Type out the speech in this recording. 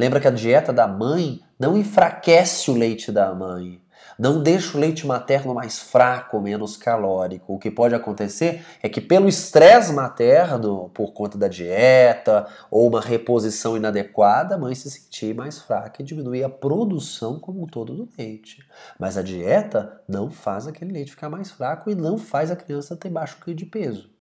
Lembra que a dieta da mãe não enfraquece o leite da mãe. Não deixa o leite materno mais fraco, menos calórico. O que pode acontecer é que, pelo estresse materno, por conta da dieta ou uma reposição inadequada, a mãe se sentir mais fraca e diminuir a produção como um todo do leite. Mas a dieta não faz aquele leite ficar mais fraco e não faz a criança ter baixo de peso.